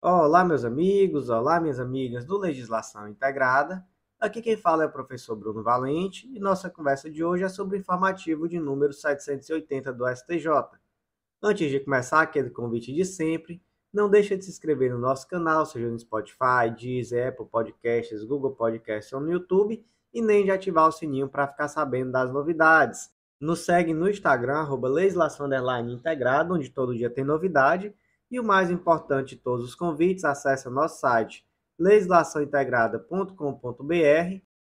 Olá, meus amigos, olá, minhas amigas do Legislação Integrada. Aqui quem fala é o professor Bruno Valente e nossa conversa de hoje é sobre o informativo de número 780 do STJ. Antes de começar, aquele convite de sempre, não deixe de se inscrever no nosso canal, seja no Spotify, Deezer, Apple Podcasts, Google Podcasts ou no YouTube, e nem de ativar o sininho para ficar sabendo das novidades. Nos segue no Instagram, arroba legislação Integrada, onde todo dia tem novidade, e o mais importante de todos os convites, acesse o nosso site legislaçãointegrada.com.br.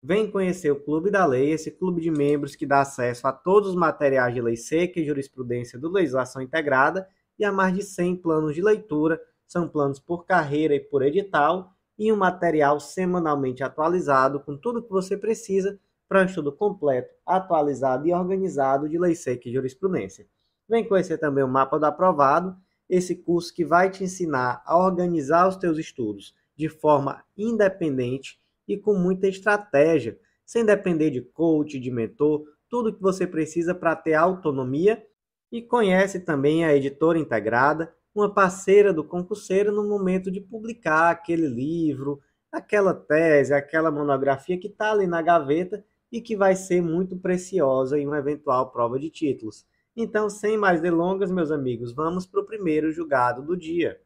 Vem conhecer o Clube da Lei, esse clube de membros que dá acesso a todos os materiais de lei seca e jurisprudência do Legislação Integrada e a mais de 100 planos de leitura, são planos por carreira e por edital, e um material semanalmente atualizado com tudo que você precisa para um estudo completo, atualizado e organizado de lei seca e jurisprudência. Vem conhecer também o mapa do aprovado, esse curso que vai te ensinar a organizar os teus estudos de forma independente e com muita estratégia, sem depender de coach, de mentor, tudo que você precisa para ter autonomia. E conhece também a editora integrada, uma parceira do concurseiro no momento de publicar aquele livro, aquela tese, aquela monografia que está ali na gaveta e que vai ser muito preciosa em uma eventual prova de títulos. Então, sem mais delongas, meus amigos, vamos para o primeiro julgado do dia.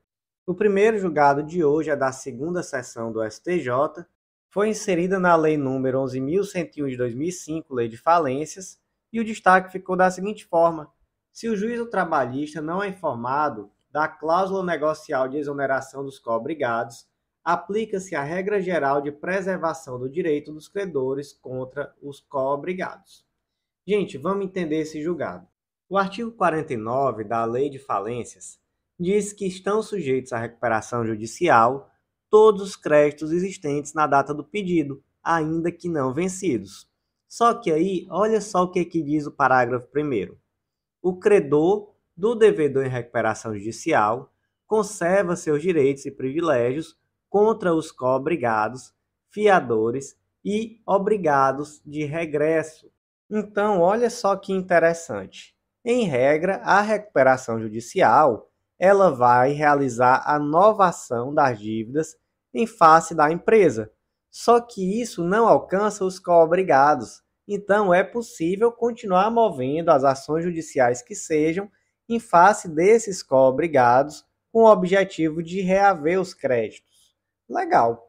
O primeiro julgado de hoje é da segunda sessão do STJ, foi inserida na Lei número 11.101 de 2005, Lei de Falências, e o destaque ficou da seguinte forma: se o juízo trabalhista não é informado da cláusula negocial de exoneração dos cobrigados, aplica-se a regra geral de preservação do direito dos credores contra os cobrigados. Gente, vamos entender esse julgado. O artigo 49 da Lei de Falências diz que estão sujeitos à recuperação judicial todos os créditos existentes na data do pedido, ainda que não vencidos. Só que aí, olha só o que, é que diz o parágrafo 1. O credor do devedor em recuperação judicial conserva seus direitos e privilégios contra os co-obrigados, fiadores e obrigados de regresso. Então, olha só que interessante. Em regra, a recuperação judicial, ela vai realizar a nova ação das dívidas em face da empresa. Só que isso não alcança os coobrigados. Então é possível continuar movendo as ações judiciais que sejam em face desses coobrigados com o objetivo de reaver os créditos. Legal.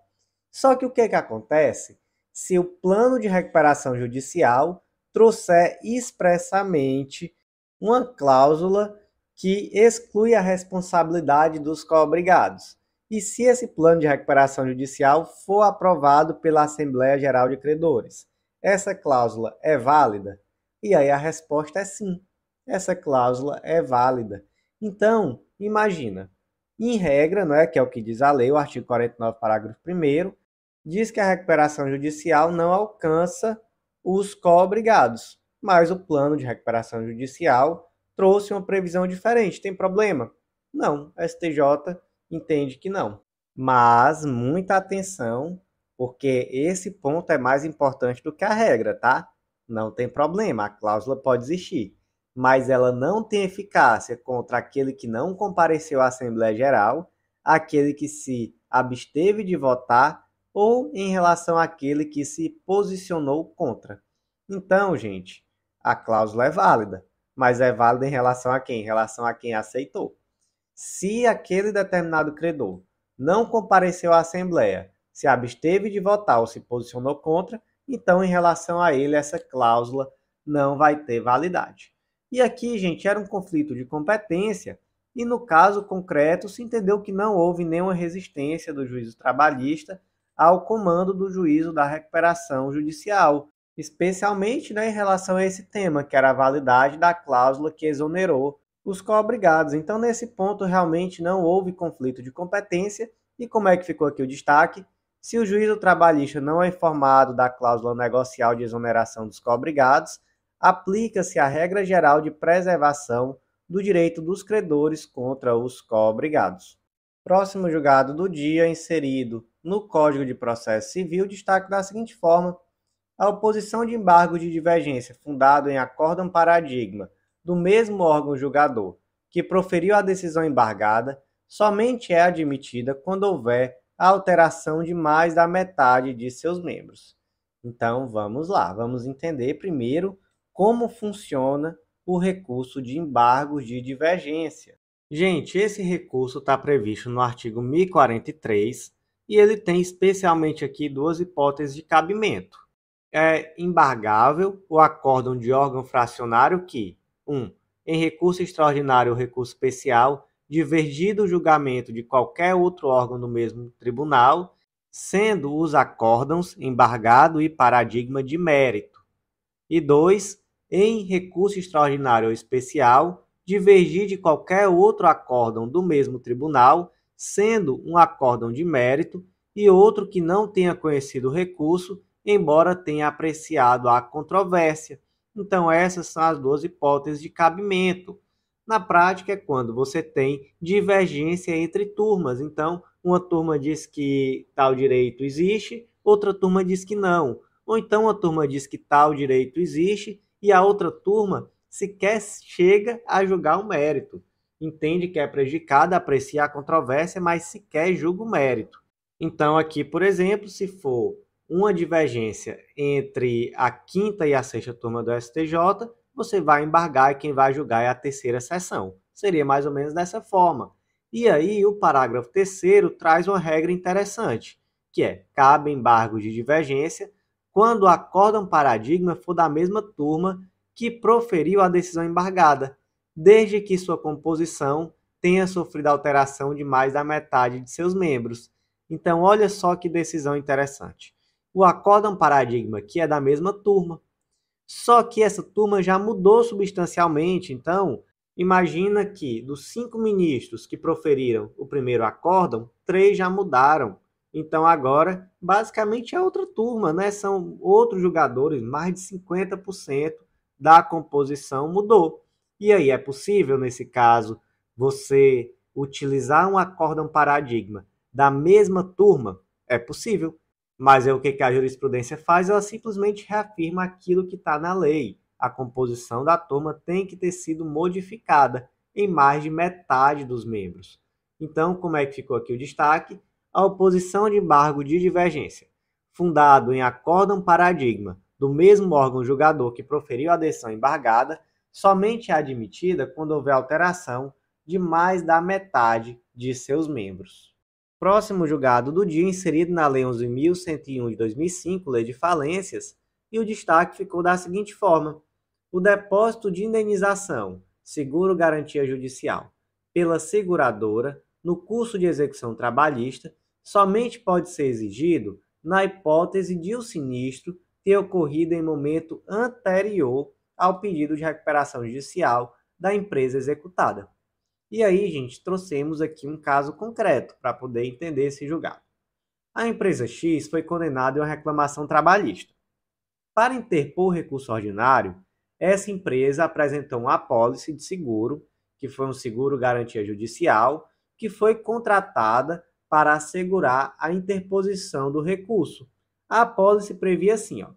Só que o que, é que acontece se o plano de recuperação judicial trouxer expressamente uma cláusula que exclui a responsabilidade dos coobrigados. E se esse plano de recuperação judicial for aprovado pela Assembleia Geral de Credores, essa cláusula é válida? E aí a resposta é sim. Essa cláusula é válida. Então, imagina, em regra, é, que é o que diz a lei, o artigo 49, parágrafo 1 diz que a recuperação judicial não alcança os coobrigados, mas o plano de recuperação judicial trouxe uma previsão diferente. Tem problema? Não, a STJ entende que não. Mas muita atenção, porque esse ponto é mais importante do que a regra, tá? Não tem problema, a cláusula pode existir, mas ela não tem eficácia contra aquele que não compareceu à Assembleia Geral, aquele que se absteve de votar ou em relação àquele que se posicionou contra. Então, gente, a cláusula é válida. Mas é válida em relação a quem? Em relação a quem aceitou. Se aquele determinado credor não compareceu à Assembleia, se absteve de votar ou se posicionou contra, então em relação a ele essa cláusula não vai ter validade. E aqui, gente, era um conflito de competência e no caso concreto se entendeu que não houve nenhuma resistência do juízo trabalhista ao comando do juízo da recuperação judicial, especialmente né, em relação a esse tema, que era a validade da cláusula que exonerou os coobrigados. Então, nesse ponto, realmente não houve conflito de competência. E como é que ficou aqui o destaque? Se o juízo trabalhista não é informado da cláusula negocial de exoneração dos coobrigados, aplica-se a regra geral de preservação do direito dos credores contra os coobrigados. Próximo julgado do dia, inserido no Código de Processo Civil, destaque da seguinte forma: a oposição de embargo de divergência fundado em acórdão paradigma do mesmo órgão julgador que proferiu a decisão embargada somente é admitida quando houver a alteração de mais da metade de seus membros. Então vamos lá, vamos entender primeiro como funciona o recurso de embargos de divergência. Gente, esse recurso está previsto no artigo 1043 e ele tem especialmente aqui duas hipóteses de cabimento é embargável o acórdão de órgão fracionário que, 1. Um, em recurso extraordinário ou recurso especial, divergido o julgamento de qualquer outro órgão do mesmo tribunal, sendo os acórdãos embargado e paradigma de mérito. E 2. Em recurso extraordinário ou especial, divergir de qualquer outro acórdão do mesmo tribunal, sendo um acórdão de mérito e outro que não tenha conhecido o recurso embora tenha apreciado a controvérsia. Então, essas são as duas hipóteses de cabimento. Na prática, é quando você tem divergência entre turmas. Então, uma turma diz que tal direito existe, outra turma diz que não. Ou então, uma turma diz que tal direito existe e a outra turma sequer chega a julgar o mérito. Entende que é prejudicada, aprecia a controvérsia, mas sequer julga o mérito. Então, aqui, por exemplo, se for uma divergência entre a quinta e a sexta turma do STJ, você vai embargar e quem vai julgar é a terceira sessão. Seria mais ou menos dessa forma. E aí, o parágrafo terceiro traz uma regra interessante, que é: cabe embargo de divergência quando o acórdão paradigma for da mesma turma que proferiu a decisão embargada, desde que sua composição tenha sofrido alteração de mais da metade de seus membros. Então, olha só que decisão interessante o Acórdão Paradigma, que é da mesma turma. Só que essa turma já mudou substancialmente, então imagina que dos cinco ministros que proferiram o primeiro acórdão, três já mudaram. Então agora, basicamente é outra turma, né? São outros jogadores, mais de 50% da composição mudou. E aí é possível nesse caso você utilizar um acórdão paradigma da mesma turma? É possível, mas é o que, que a jurisprudência faz? Ela simplesmente reafirma aquilo que está na lei. A composição da turma tem que ter sido modificada em mais de metade dos membros. Então, como é que ficou aqui o destaque? A oposição de embargo de divergência, fundado em acórdão paradigma do mesmo órgão julgador que proferiu a decisão embargada, somente é admitida quando houver alteração de mais da metade de seus membros próximo julgado do dia inserido na Lei 11.101 de 2005, Lei de Falências, e o destaque ficou da seguinte forma: o depósito de indenização, seguro garantia judicial, pela seguradora no curso de execução trabalhista somente pode ser exigido na hipótese de o sinistro ter ocorrido em momento anterior ao pedido de recuperação judicial da empresa executada. E aí, gente, trouxemos aqui um caso concreto para poder entender esse julgado. A empresa X foi condenada em uma reclamação trabalhista. Para interpor recurso ordinário, essa empresa apresentou uma apólice de seguro, que foi um seguro garantia judicial, que foi contratada para assegurar a interposição do recurso. A apólice previa assim, ó: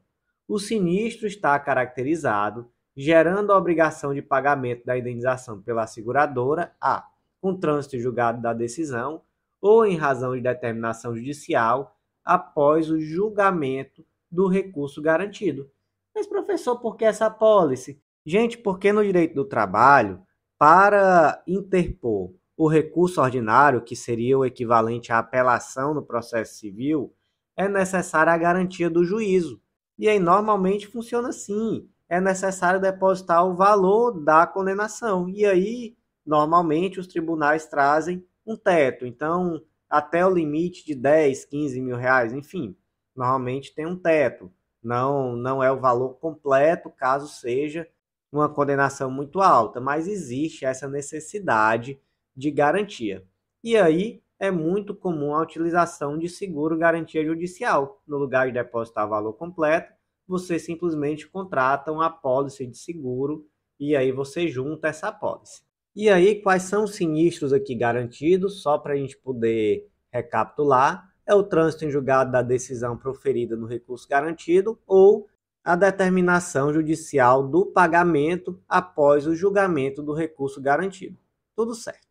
o sinistro está caracterizado gerando a obrigação de pagamento da indenização pela seguradora a, um trânsito julgado da decisão ou em razão de determinação judicial após o julgamento do recurso garantido. Mas, professor, por que essa apólice? Gente, porque no direito do trabalho, para interpor o recurso ordinário, que seria o equivalente à apelação no processo civil, é necessária a garantia do juízo. E aí normalmente funciona assim é necessário depositar o valor da condenação. E aí, normalmente, os tribunais trazem um teto. Então, até o limite de 10, 15 mil reais, enfim, normalmente tem um teto. Não, não é o valor completo, caso seja uma condenação muito alta, mas existe essa necessidade de garantia. E aí é muito comum a utilização de seguro garantia judicial. No lugar de depositar valor completo, você simplesmente contrata uma apólice de seguro e aí você junta essa apólice. E aí, quais são os sinistros aqui garantidos? Só para a gente poder recapitular: é o trânsito em julgado da decisão proferida no recurso garantido ou a determinação judicial do pagamento após o julgamento do recurso garantido. Tudo certo.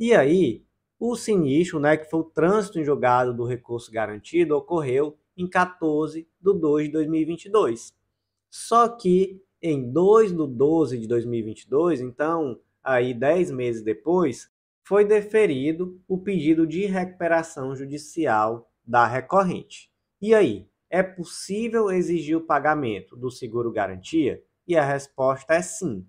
E aí, o sinistro, né, que foi o trânsito em julgado do recurso garantido, ocorreu em 14 do 2 de 2022. Só que em 2 de 12 de 2022, então aí 10 meses depois, foi deferido o pedido de recuperação judicial da recorrente. E aí, é possível exigir o pagamento do seguro garantia? E a resposta é sim.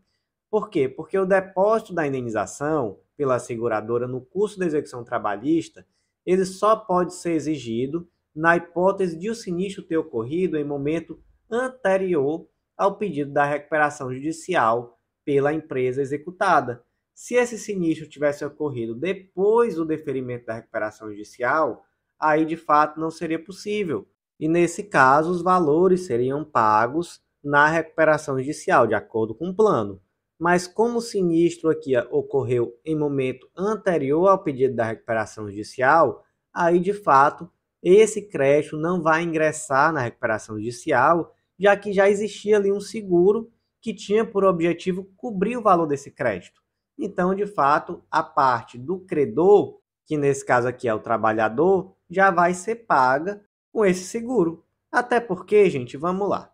Por quê? Porque o depósito da indenização pela seguradora no curso da execução trabalhista, ele só pode ser exigido na hipótese de o sinistro ter ocorrido em momento anterior ao pedido da recuperação judicial pela empresa executada. Se esse sinistro tivesse ocorrido depois do deferimento da recuperação judicial, aí de fato não seria possível. E nesse caso, os valores seriam pagos na recuperação judicial, de acordo com o plano. Mas como o sinistro aqui ocorreu em momento anterior ao pedido da recuperação judicial, aí de fato esse crédito não vai ingressar na recuperação judicial, já que já existia ali um seguro que tinha por objetivo cobrir o valor desse crédito. Então, de fato, a parte do credor, que nesse caso aqui é o trabalhador, já vai ser paga com esse seguro. Até porque, gente, vamos lá.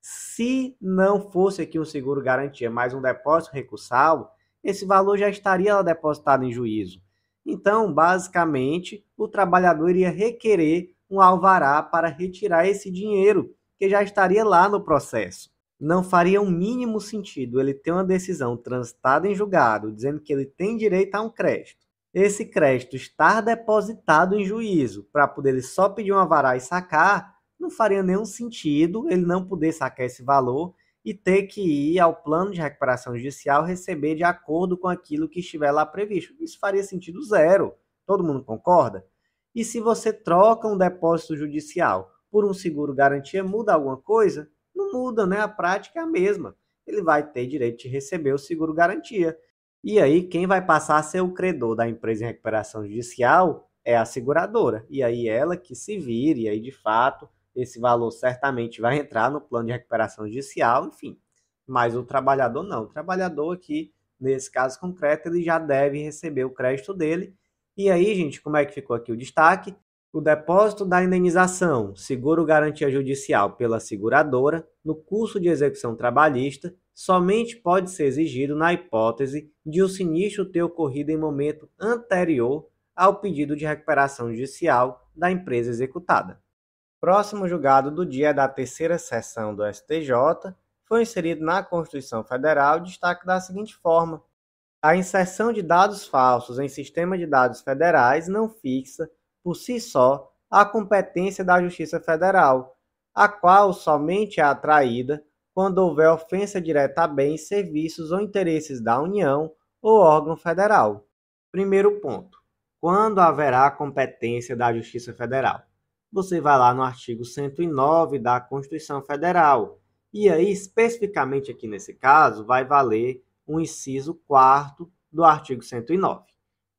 Se não fosse aqui um seguro garantia mais um depósito recursal, esse valor já estaria depositado em juízo. Então, basicamente, o trabalhador iria requerer um alvará para retirar esse dinheiro que já estaria lá no processo. Não faria o um mínimo sentido ele ter uma decisão transitada em julgado dizendo que ele tem direito a um crédito. Esse crédito estar depositado em juízo para poder ele só pedir um alvará e sacar, não faria nenhum sentido ele não poder sacar esse valor e ter que ir ao plano de recuperação judicial receber de acordo com aquilo que estiver lá previsto. Isso faria sentido zero. Todo mundo concorda? E se você troca um depósito judicial por um seguro garantia, muda alguma coisa? Não muda, né? A prática é a mesma. Ele vai ter direito de receber o seguro garantia. E aí, quem vai passar a ser o credor da empresa em recuperação judicial é a seguradora. E aí, ela que se vire, e aí, de fato, esse valor certamente vai entrar no plano de recuperação judicial, enfim. Mas o trabalhador não. O trabalhador aqui, nesse caso concreto, ele já deve receber o crédito dele. E aí, gente, como é que ficou aqui o destaque? O depósito da indenização, seguro garantia judicial pela seguradora, no curso de execução trabalhista, somente pode ser exigido na hipótese de o sinistro ter ocorrido em momento anterior ao pedido de recuperação judicial da empresa executada próximo julgado do dia da terceira sessão do STJ, foi inserido na Constituição Federal destaque da seguinte forma: a inserção de dados falsos em sistema de dados federais não fixa, por si só, a competência da Justiça Federal, a qual somente é atraída quando houver ofensa direta a bens, serviços ou interesses da União ou órgão federal. Primeiro ponto: quando haverá competência da Justiça Federal? você vai lá no artigo 109 da Constituição Federal. E aí, especificamente aqui nesse caso, vai valer o um inciso 4 do artigo 109.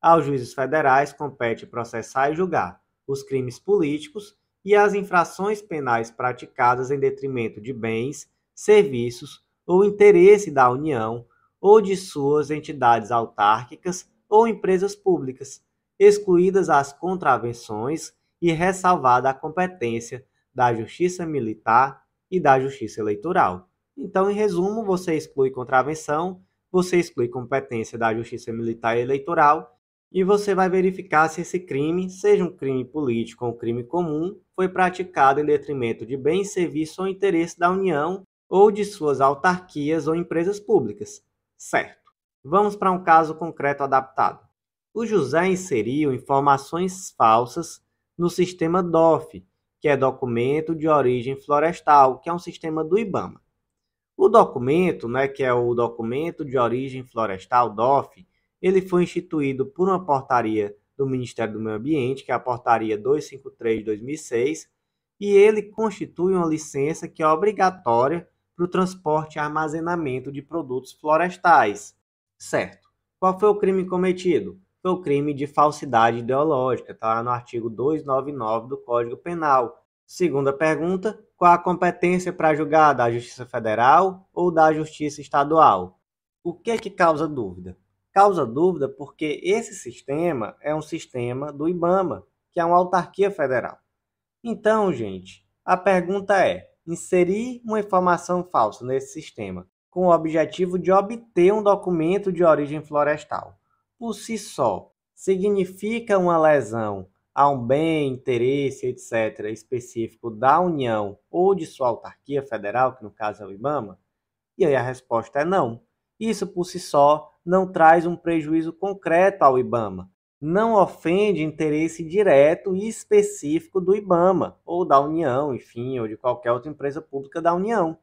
Aos juízes federais compete processar e julgar os crimes políticos e as infrações penais praticadas em detrimento de bens, serviços ou interesse da União ou de suas entidades autárquicas ou empresas públicas, excluídas as contravenções e ressalvada a competência da Justiça Militar e da Justiça Eleitoral. Então, em resumo, você exclui contravenção, você exclui competência da Justiça Militar e Eleitoral e você vai verificar se esse crime, seja um crime político ou um crime comum, foi praticado em detrimento de bem, serviço ou interesse da União ou de suas autarquias ou empresas públicas. Certo. Vamos para um caso concreto adaptado. O José inseriu informações falsas no sistema DOF, que é Documento de Origem Florestal, que é um sistema do IBAMA. O documento, né, que é o Documento de Origem Florestal, DOF, ele foi instituído por uma portaria do Ministério do Meio Ambiente, que é a Portaria 253-2006, de e ele constitui uma licença que é obrigatória para o transporte e armazenamento de produtos florestais. Certo. Qual foi o crime cometido? pelo crime de falsidade ideológica, está lá no artigo 299 do Código Penal. Segunda pergunta: qual a competência para julgar da Justiça Federal ou da Justiça Estadual? O que é que causa dúvida? Causa dúvida porque esse sistema é um sistema do IBAMA, que é uma autarquia federal. Então, gente, a pergunta é: inserir uma informação falsa nesse sistema com o objetivo de obter um documento de origem florestal por si só significa uma lesão a um bem, interesse, etc., específico da União ou de sua autarquia federal, que no caso é o IBAMA? E aí a resposta é não. Isso por si só não traz um prejuízo concreto ao IBAMA, não ofende interesse direto e específico do IBAMA, ou da União, enfim, ou de qualquer outra empresa pública da União.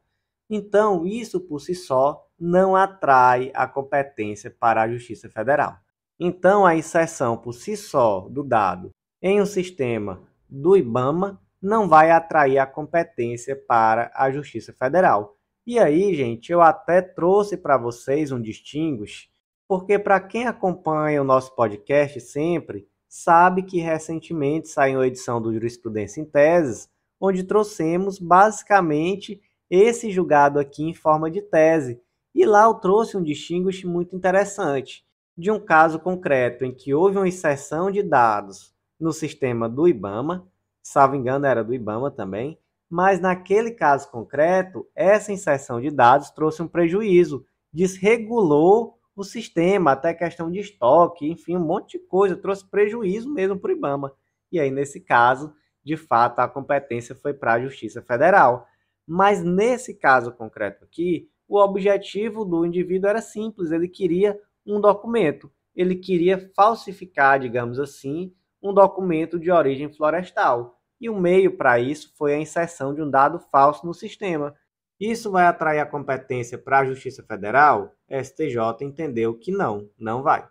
Então, isso por si só não atrai a competência para a Justiça Federal. Então, a inserção por si só do dado em um sistema do IBAMA não vai atrair a competência para a Justiça Federal. E aí, gente, eu até trouxe para vocês um distinguish, porque para quem acompanha o nosso podcast sempre, sabe que recentemente saiu a edição do Jurisprudência em Teses, onde trouxemos basicamente esse julgado aqui em forma de tese, e lá eu trouxe um distinguish muito interessante de um caso concreto em que houve uma inserção de dados no sistema do IBAMA, salvo engano era do IBAMA também, mas naquele caso concreto, essa inserção de dados trouxe um prejuízo, desregulou o sistema, até questão de estoque, enfim, um monte de coisa, trouxe prejuízo mesmo para o IBAMA. E aí, nesse caso, de fato, a competência foi para a Justiça Federal. Mas nesse caso concreto aqui, o objetivo do indivíduo era simples, ele queria um documento, ele queria falsificar, digamos assim, um documento de origem florestal. E o meio para isso foi a inserção de um dado falso no sistema. Isso vai atrair a competência para a Justiça Federal? STJ entendeu que não, não vai.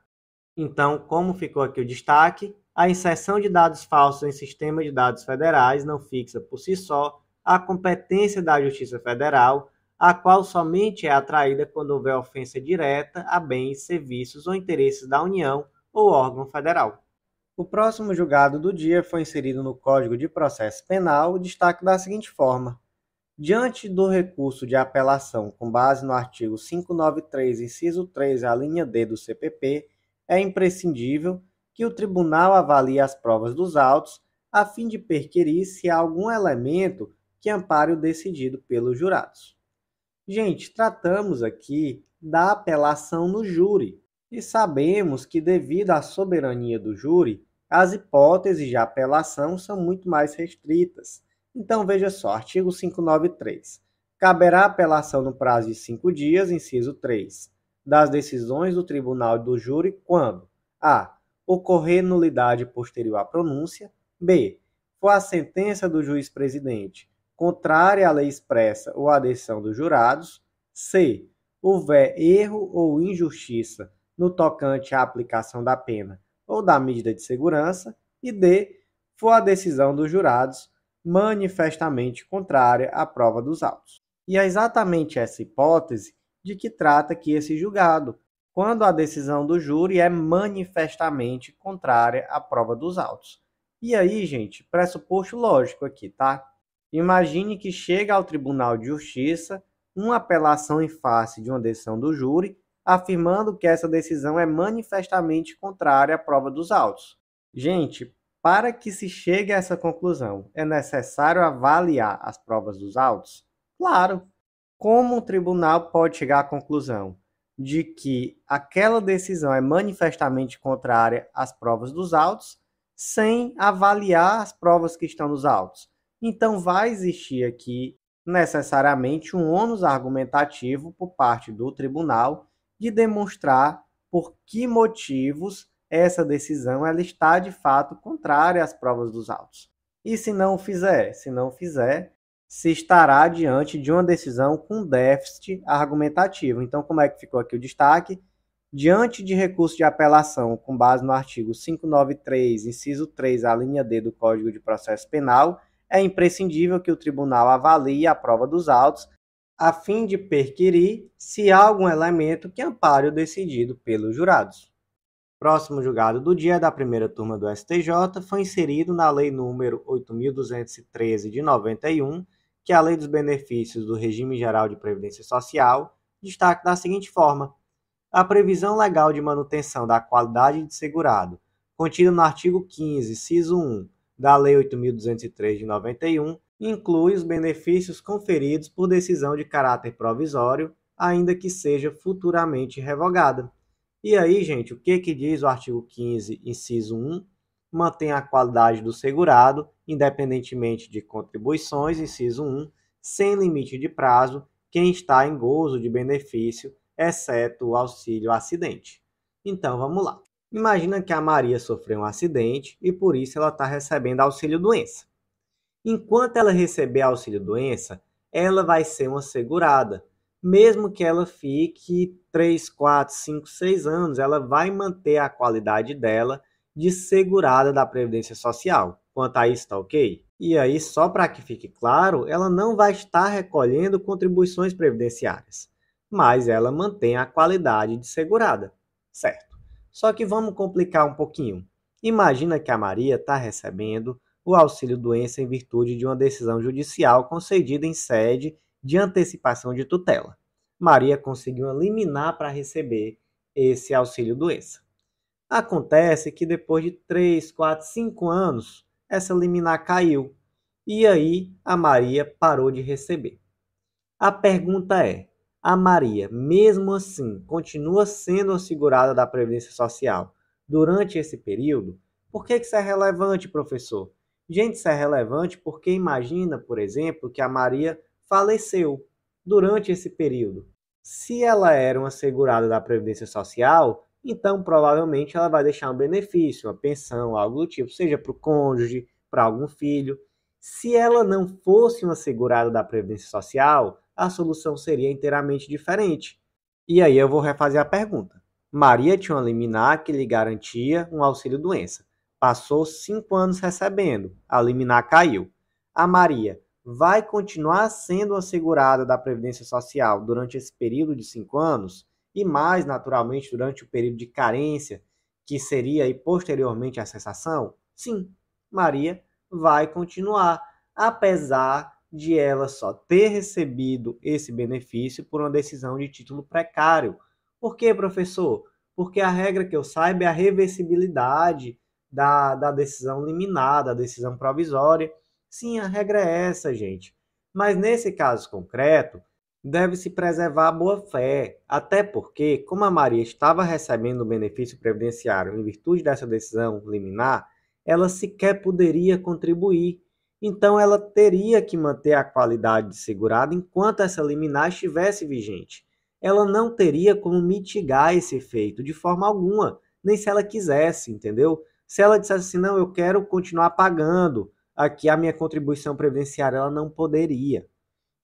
Então, como ficou aqui o destaque, a inserção de dados falsos em sistema de dados federais não fixa por si só a competência da Justiça Federal a qual somente é atraída quando houver ofensa direta a bens, serviços ou interesses da União ou órgão federal. O próximo julgado do dia foi inserido no Código de Processo Penal o destaque da seguinte forma: Diante do recurso de apelação com base no artigo 593, inciso 3, a linha D do CPP, é imprescindível que o tribunal avalie as provas dos autos a fim de perquirir se há algum elemento que ampare o decidido pelos jurados. Gente, tratamos aqui da apelação no júri e sabemos que, devido à soberania do júri, as hipóteses de apelação são muito mais restritas. Então, veja só, artigo 593. Caberá apelação no prazo de cinco dias, inciso 3, das decisões do tribunal e do júri quando a. ocorrer nulidade posterior à pronúncia, b. for a sentença do juiz presidente contrária à lei expressa ou à decisão dos jurados. C. Houver erro ou injustiça no tocante à aplicação da pena ou da medida de segurança. E D. For a decisão dos jurados manifestamente contrária à prova dos autos. E é exatamente essa hipótese de que trata aqui esse julgado, quando a decisão do júri é manifestamente contrária à prova dos autos. E aí, gente, pressuposto lógico aqui, tá? Imagine que chega ao Tribunal de Justiça uma apelação em face de uma decisão do júri, afirmando que essa decisão é manifestamente contrária à prova dos autos. Gente, para que se chegue a essa conclusão, é necessário avaliar as provas dos autos? Claro. Como um tribunal pode chegar à conclusão de que aquela decisão é manifestamente contrária às provas dos autos sem avaliar as provas que estão nos autos? Então vai existir aqui necessariamente um ônus argumentativo por parte do tribunal de demonstrar por que motivos essa decisão ela está de fato contrária às provas dos autos. E se não fizer, se não fizer, se estará diante de uma decisão com déficit argumentativo. Então, como é que ficou aqui o destaque? Diante de recurso de apelação com base no artigo 593, inciso 3, a linha D do Código de Processo Penal, é imprescindível que o tribunal avalie a prova dos autos a fim de perquirir se há algum elemento que ampare o decidido pelos jurados. Próximo julgado do dia da primeira turma do STJ foi inserido na Lei Número 8.213 de 91, que é a Lei dos Benefícios do Regime Geral de Previdência Social, destaca da seguinte forma: a previsão legal de manutenção da qualidade de segurado, contida no artigo 15, ciso 1 da Lei 8.203 de 91 inclui os benefícios conferidos por decisão de caráter provisório, ainda que seja futuramente revogada. E aí, gente, o que, que diz o artigo 15, inciso 1? Mantém a qualidade do segurado, independentemente de contribuições, inciso 1, sem limite de prazo, quem está em gozo de benefício, exceto o auxílio acidente. Então, vamos lá. Imagina que a Maria sofreu um acidente e por isso ela está recebendo auxílio-doença. Enquanto ela receber auxílio-doença, ela vai ser uma segurada. Mesmo que ela fique 3, 4, 5, 6 anos, ela vai manter a qualidade dela de segurada da Previdência Social. Quanto a isso, está ok? E aí, só para que fique claro, ela não vai estar recolhendo contribuições previdenciárias, mas ela mantém a qualidade de segurada, certo? Só que vamos complicar um pouquinho. Imagina que a Maria está recebendo o auxílio-doença em virtude de uma decisão judicial concedida em sede de antecipação de tutela. Maria conseguiu eliminar para receber esse auxílio-doença. Acontece que depois de 3, 4, 5 anos, essa liminar caiu. E aí a Maria parou de receber. A pergunta é: a Maria, mesmo assim, continua sendo segurada da Previdência Social durante esse período? Por que isso é relevante, professor? Gente, isso é relevante porque imagina, por exemplo, que a Maria faleceu durante esse período. Se ela era uma segurada da Previdência Social, então provavelmente ela vai deixar um benefício, uma pensão, algo do tipo, seja para o cônjuge, para algum filho. Se ela não fosse uma segurada da Previdência Social, a solução seria inteiramente diferente. E aí eu vou refazer a pergunta. Maria tinha uma liminar que lhe garantia um auxílio-doença. Passou cinco anos recebendo, a liminar caiu. A Maria vai continuar sendo assegurada da Previdência Social durante esse período de cinco anos e mais, naturalmente, durante o período de carência, que seria aí posteriormente a cessação? Sim, Maria vai continuar, apesar de ela só ter recebido esse benefício por uma decisão de título precário. Por quê, professor? Porque a regra que eu saiba é a reversibilidade da, da decisão liminar, da decisão provisória. Sim, a regra é essa, gente. Mas nesse caso concreto, deve-se preservar a boa-fé, até porque, como a Maria estava recebendo o benefício previdenciário em virtude dessa decisão liminar, ela sequer poderia contribuir então, ela teria que manter a qualidade de segurada enquanto essa liminar estivesse vigente. Ela não teria como mitigar esse efeito de forma alguma, nem se ela quisesse, entendeu? Se ela dissesse assim, não, eu quero continuar pagando aqui a minha contribuição previdenciária, ela não poderia.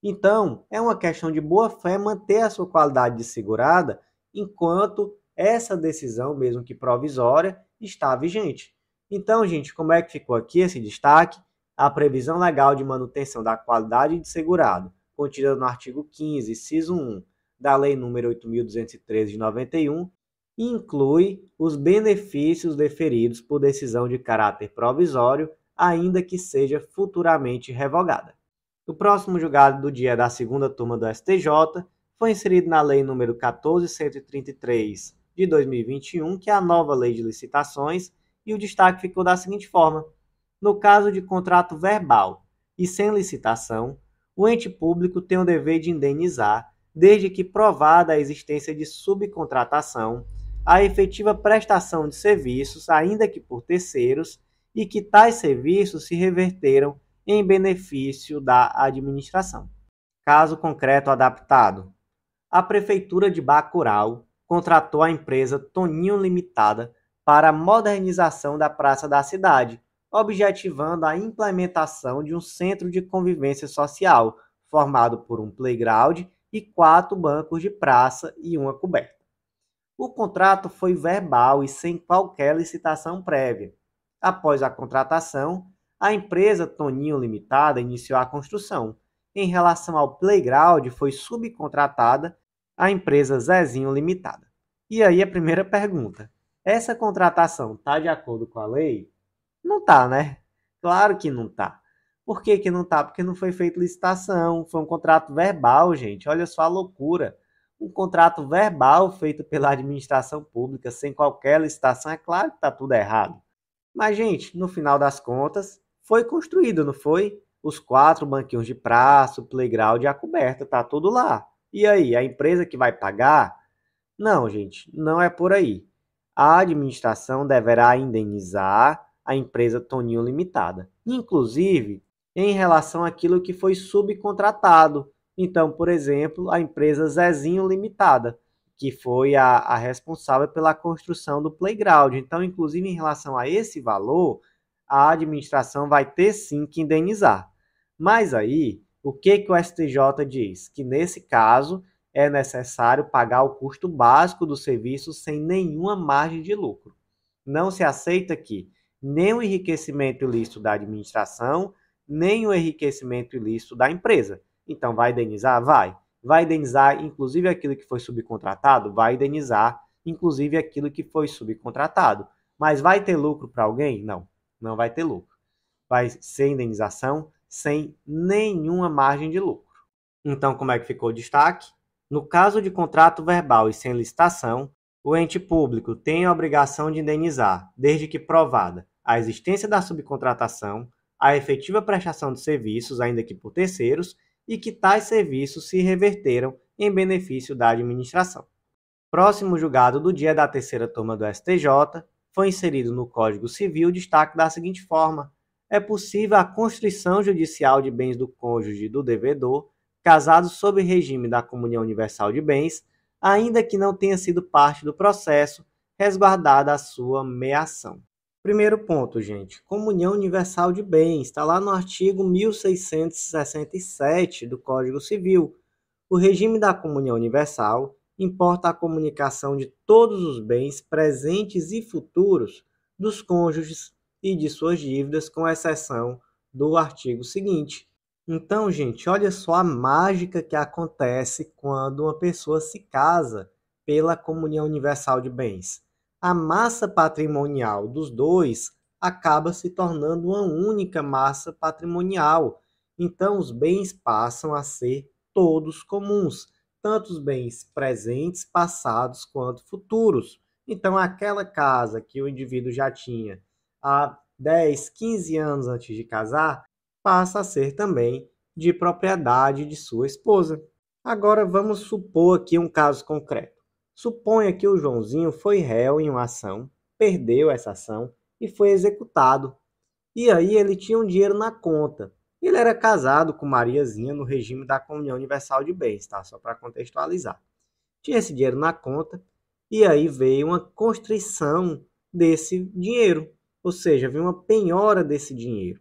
Então, é uma questão de boa fé manter a sua qualidade de segurada enquanto essa decisão, mesmo que provisória, está vigente. Então, gente, como é que ficou aqui esse destaque? a previsão legal de manutenção da qualidade de segurado, contida no artigo 15, ciso 1 da Lei nº 8.213 de 91, inclui os benefícios deferidos por decisão de caráter provisório, ainda que seja futuramente revogada. O próximo julgado do dia é da segunda turma do STJ foi inserido na Lei nº 14133 de 2021, que é a nova Lei de Licitações, e o destaque ficou da seguinte forma: no caso de contrato verbal e sem licitação, o ente público tem o dever de indenizar, desde que provada a existência de subcontratação, a efetiva prestação de serviços, ainda que por terceiros, e que tais serviços se reverteram em benefício da administração. Caso concreto adaptado: a Prefeitura de Bacurau contratou a empresa Toninho Limitada para a modernização da praça da cidade, objetivando a implementação de um centro de convivência social, formado por um playground e quatro bancos de praça e uma coberta. O contrato foi verbal e sem qualquer licitação prévia. Após a contratação, a empresa Toninho Limitada iniciou a construção. Em relação ao playground, foi subcontratada a empresa Zezinho Limitada. E aí a primeira pergunta: essa contratação está de acordo com a lei? Não tá, né? Claro que não tá. Por que, que não tá? Porque não foi feita licitação, foi um contrato verbal, gente. Olha só a loucura. Um contrato verbal feito pela administração pública sem qualquer licitação, é claro que tá tudo errado. Mas, gente, no final das contas, foi construído, não foi? Os quatro banquinhos de praça, o playground e a coberta, tá tudo lá. E aí, a empresa que vai pagar? Não, gente, não é por aí. A administração deverá indenizar a empresa Toninho Limitada, inclusive em relação àquilo que foi subcontratado. Então, por exemplo, a empresa Zezinho Limitada, que foi a, a responsável pela construção do playground. Então, inclusive em relação a esse valor, a administração vai ter sim que indenizar. Mas aí, o que, que o STJ diz? Que nesse caso é necessário pagar o custo básico do serviço sem nenhuma margem de lucro. Não se aceita que nem o enriquecimento ilícito da administração, nem o enriquecimento ilícito da empresa. Então, vai indenizar? Vai. Vai indenizar, inclusive, aquilo que foi subcontratado? Vai indenizar, inclusive, aquilo que foi subcontratado. Mas vai ter lucro para alguém? Não, não vai ter lucro. Vai ser indenização sem nenhuma margem de lucro. Então, como é que ficou o destaque? No caso de contrato verbal e sem licitação, o ente público tem a obrigação de indenizar, desde que provada, a existência da subcontratação, a efetiva prestação de serviços, ainda que por terceiros, e que tais serviços se reverteram em benefício da administração. Próximo julgado do dia da terceira turma do STJ, foi inserido no Código Civil destaque da seguinte forma: é possível a construção judicial de bens do cônjuge do devedor, casados sob regime da comunhão universal de bens, ainda que não tenha sido parte do processo, resguardada a sua meação. Primeiro ponto, gente, comunhão universal de bens, está lá no artigo 1667 do Código Civil. O regime da comunhão universal importa a comunicação de todos os bens presentes e futuros dos cônjuges e de suas dívidas, com exceção do artigo seguinte, então, gente, olha só a mágica que acontece quando uma pessoa se casa pela comunhão universal de bens. A massa patrimonial dos dois acaba se tornando uma única massa patrimonial. Então, os bens passam a ser todos comuns, tanto os bens presentes, passados quanto futuros. Então, aquela casa que o indivíduo já tinha há 10, 15 anos antes de casar, passa a ser também de propriedade de sua esposa. Agora vamos supor aqui um caso concreto. Suponha que o Joãozinho foi réu em uma ação, perdeu essa ação e foi executado. E aí ele tinha um dinheiro na conta. Ele era casado com Mariazinha no regime da Comunhão Universal de Bens, tá? Só para contextualizar. Tinha esse dinheiro na conta e aí veio uma constrição desse dinheiro, ou seja, veio uma penhora desse dinheiro.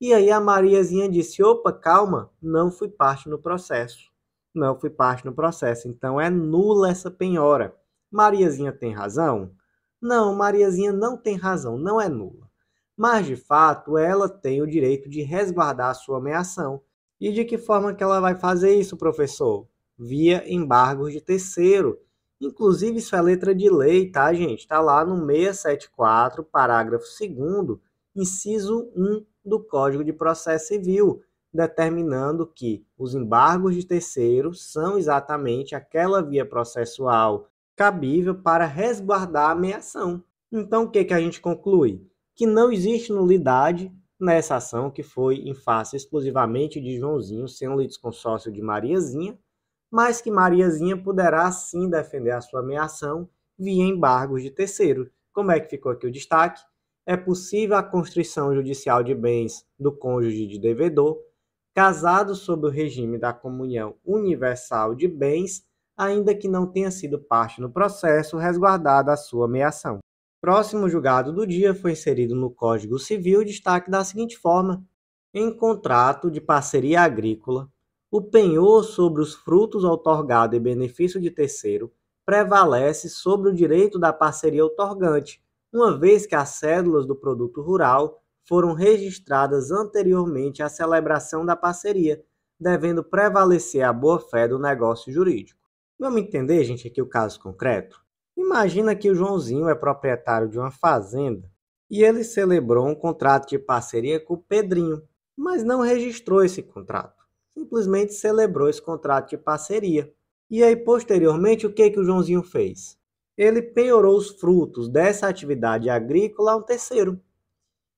E aí a Mariazinha disse: opa, calma, não fui parte no processo. Não fui parte no processo, então é nula essa penhora. Mariazinha tem razão? Não, Mariazinha não tem razão, não é nula. Mas, de fato, ela tem o direito de resguardar a sua ameação. E de que forma que ela vai fazer isso, professor? Via embargos de terceiro. Inclusive, isso é letra de lei, tá, gente? Está lá no 674, parágrafo 2 inciso 1 do Código de Processo Civil, determinando que os embargos de terceiros são exatamente aquela via processual cabível para resguardar a ameação. Então, o que, que a gente conclui? Que não existe nulidade nessa ação que foi em face exclusivamente de Joãozinho, sendo litisconsórcio de Mariazinha, mas que Mariazinha poderá sim defender a sua ameação via embargos de terceiro. Como é que ficou aqui o destaque? é possível a constrição judicial de bens do cônjuge de devedor, casado sob o regime da comunhão universal de bens, ainda que não tenha sido parte no processo, resguardada a sua meiação. Próximo julgado do dia foi inserido no Código Civil destaque da seguinte forma: em contrato de parceria agrícola, o penhor sobre os frutos outorgado em benefício de terceiro prevalece sobre o direito da parceria outorgante, uma vez que as cédulas do produto rural foram registradas anteriormente à celebração da parceria, devendo prevalecer a boa-fé do negócio jurídico. Vamos entender, gente, aqui o caso concreto? Imagina que o Joãozinho é proprietário de uma fazenda e ele celebrou um contrato de parceria com o Pedrinho, mas não registrou esse contrato. Simplesmente celebrou esse contrato de parceria. E aí, posteriormente, o que, que o Joãozinho fez? ele penhorou os frutos dessa atividade agrícola a um terceiro.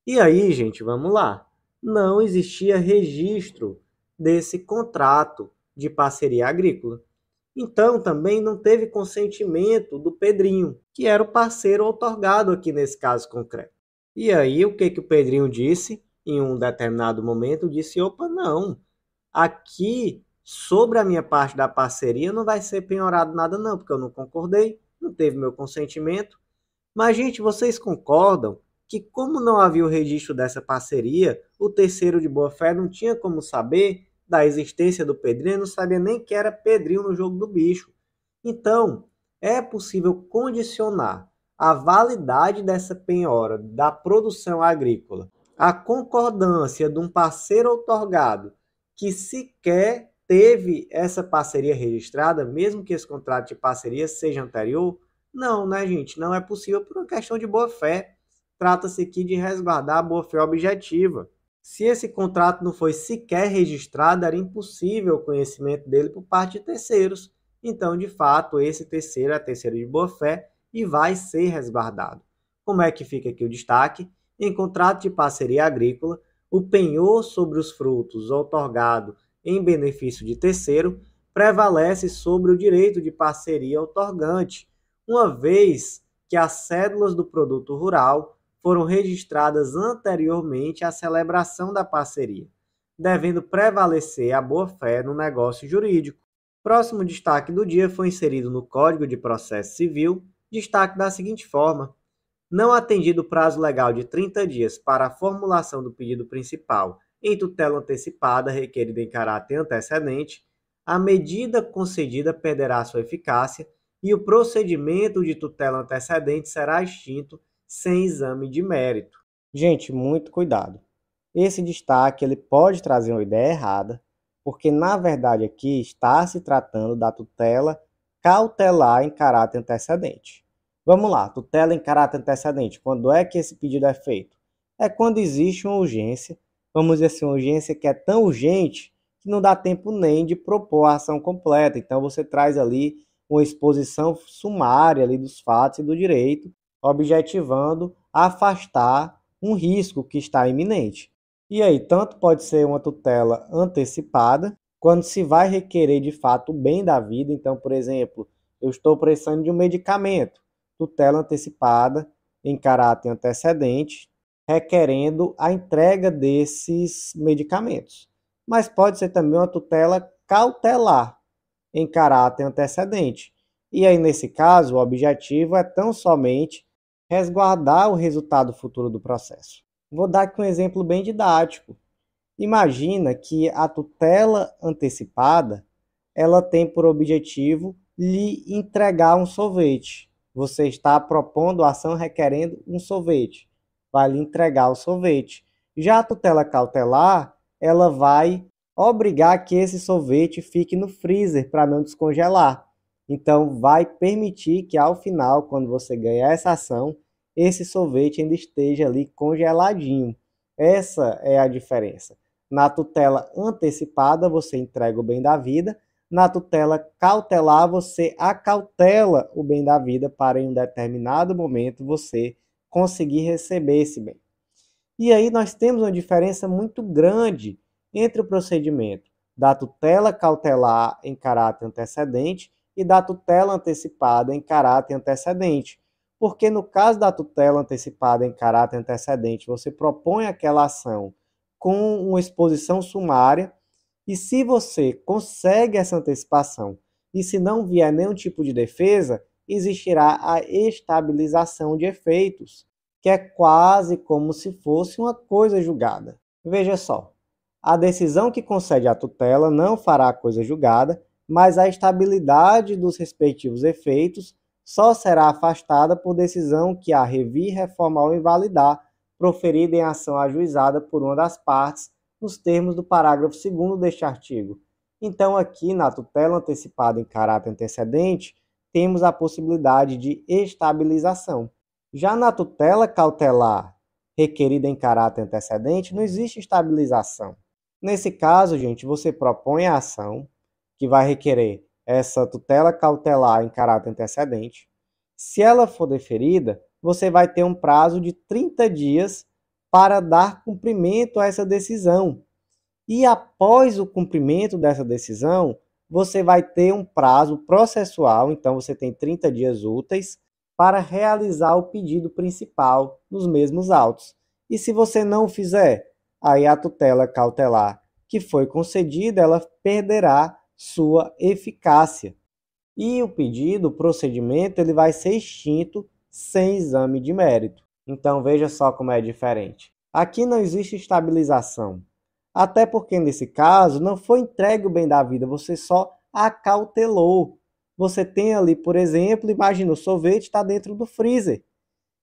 E aí, gente, vamos lá. Não existia registro desse contrato de parceria agrícola. Então, também não teve consentimento do Pedrinho, que era o parceiro otorgado aqui nesse caso concreto. E aí, o que, que o Pedrinho disse? Em um determinado momento, disse: opa, não, aqui sobre a minha parte da parceria não vai ser penhorado nada, não, porque eu não concordei não teve meu consentimento. Mas, gente, vocês concordam que, como não havia o registro dessa parceria, o terceiro de Boa Fé não tinha como saber da existência do Pedrinho, não sabia nem que era Pedrinho no jogo do bicho. Então, é possível condicionar a validade dessa penhora da produção agrícola à concordância de um parceiro otorgado que sequer teve essa parceria registrada, mesmo que esse contrato de parceria seja anterior? Não, né, gente? Não é possível por uma questão de boa-fé. Trata-se aqui de resguardar a boa-fé objetiva. Se esse contrato não foi sequer registrado, era impossível o conhecimento dele por parte de terceiros. Então, de fato, esse terceiro é terceiro de boa-fé e vai ser resguardado. Como é que fica aqui o destaque? Em contrato de parceria agrícola, o penhor sobre os frutos otorgado em benefício de terceiro prevalece sobre o direito de parceria otorgante, uma vez que as cédulas do produto rural foram registradas anteriormente à celebração da parceria, devendo prevalecer a boa-fé no negócio jurídico. Próximo destaque do dia foi inserido no Código de Processo Civil, destaque da seguinte forma: não atendido o prazo legal de 30 dias para a formulação do pedido principal em tutela antecipada requerida em caráter antecedente, a medida concedida perderá sua eficácia e o procedimento de tutela antecedente será extinto sem exame de mérito. Gente, muito cuidado. Esse destaque ele pode trazer uma ideia errada, porque na verdade aqui está se tratando da tutela cautelar em caráter antecedente. Vamos lá, tutela em caráter antecedente. Quando é que esse pedido é feito? É quando existe uma urgência vamos dizer assim, urgência que é tão urgente que não dá tempo nem de propor a ação completa. Então você traz ali uma exposição sumária ali dos fatos e do direito, objetivando afastar um risco que está iminente. E aí, tanto pode ser uma tutela antecipada, quando se vai requerer de fato o bem da vida. Então, por exemplo, eu estou precisando de um medicamento, tutela antecipada em caráter antecedente, requerendo a entrega desses medicamentos. Mas pode ser também uma tutela cautelar, em caráter antecedente. E aí, nesse caso, o objetivo é tão somente resguardar o resultado futuro do processo. Vou dar aqui um exemplo bem didático. Imagina que a tutela antecipada, ela tem por objetivo lhe entregar um sorvete. Você está propondo a ação requerendo um sorvete vai lhe entregar o sorvete. Já a tutela cautelar, ela vai obrigar que esse sorvete fique no freezer para não descongelar. Então, vai permitir que ao final, quando você ganhar essa ação, esse sorvete ainda esteja ali congeladinho. Essa é a diferença. Na tutela antecipada, você entrega o bem da vida. Na tutela cautelar, você acautela o bem da vida para em um determinado momento você conseguir receber esse bem. E aí nós temos uma diferença muito grande entre o procedimento da tutela cautelar em caráter antecedente e da tutela antecipada em caráter antecedente. Porque no caso da tutela antecipada em caráter antecedente, você propõe aquela ação com uma exposição sumária e se você consegue essa antecipação e se não vier nenhum tipo de defesa, existirá a estabilização de efeitos, que é quase como se fosse uma coisa julgada. Veja só, a decisão que concede a tutela não fará a coisa julgada, mas a estabilidade dos respectivos efeitos só será afastada por decisão que a revir, reformar ou invalidar, proferida em ação ajuizada por uma das partes, nos termos do parágrafo 2 deste artigo. Então, aqui na tutela antecipada em caráter antecedente, temos a possibilidade de estabilização. Já na tutela cautelar, requerida em caráter antecedente, não existe estabilização. Nesse caso, gente, você propõe a ação que vai requerer essa tutela cautelar em caráter antecedente. Se ela for deferida, você vai ter um prazo de 30 dias para dar cumprimento a essa decisão. E após o cumprimento dessa decisão, você vai ter um prazo processual, então você tem 30 dias úteis para realizar o pedido principal nos mesmos autos. E se você não fizer, aí a tutela cautelar que foi concedida, ela perderá sua eficácia. E o pedido, o procedimento, ele vai ser extinto sem exame de mérito. Então veja só como é diferente. Aqui não existe estabilização. Até porque nesse caso não foi entregue o bem da vida, você só acautelou. Você tem ali, por exemplo, imagina o sorvete está dentro do freezer.